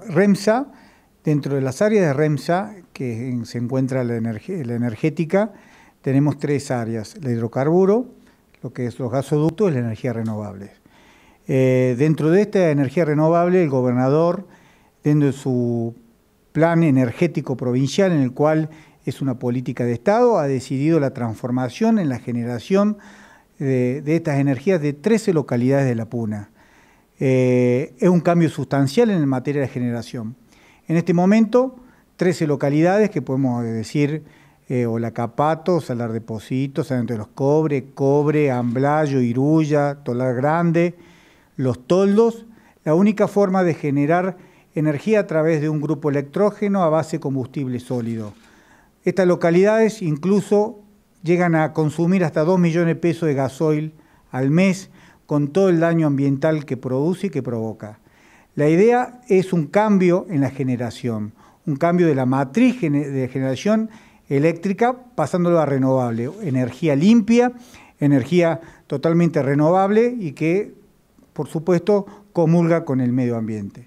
REMSA, dentro de las áreas de REMSA, que se encuentra la, energética, tenemos tres áreas, el hidrocarburo, lo que es los gasoductos y la energía renovable. Eh, dentro de esta energía renovable, el gobernador, dentro de su plan energético provincial, en el cual es una política de Estado, ha decidido la transformación en la generación de, de estas energías de 13 localidades de la Puna. Eh, es un cambio sustancial en materia de generación. En este momento, 13 localidades que podemos eh, decir, eh, Olacapato, Salar de Positos, de los Cobres, Cobre, Amblayo, Iruya, Tolar Grande, Los Toldos. La única forma de generar energía a través de un grupo electrógeno a base de combustible sólido. Estas localidades incluso llegan a consumir hasta 2 millones de pesos de gasoil al mes con todo el daño ambiental que produce y que provoca. La idea es un cambio en la generación, un cambio de la matriz de generación eléctrica pasándolo a renovable, energía limpia, energía totalmente renovable y que, por supuesto, comulga con el medio ambiente.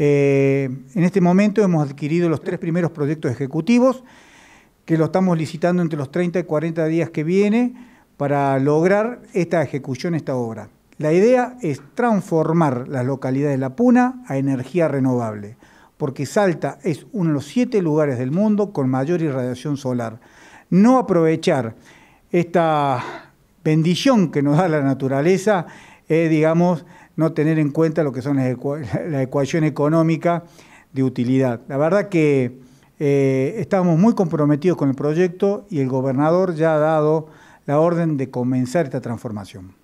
Eh, en este momento hemos adquirido los tres primeros proyectos ejecutivos, que lo estamos licitando entre los 30 y 40 días que viene para lograr esta ejecución, esta obra. La idea es transformar las localidades de La Puna a energía renovable, porque Salta es uno de los siete lugares del mundo con mayor irradiación solar. No aprovechar esta bendición que nos da la naturaleza es, digamos, no tener en cuenta lo que son las la ecuación económica de utilidad. La verdad que eh, estamos muy comprometidos con el proyecto y el gobernador ya ha dado la orden de comenzar esta transformación.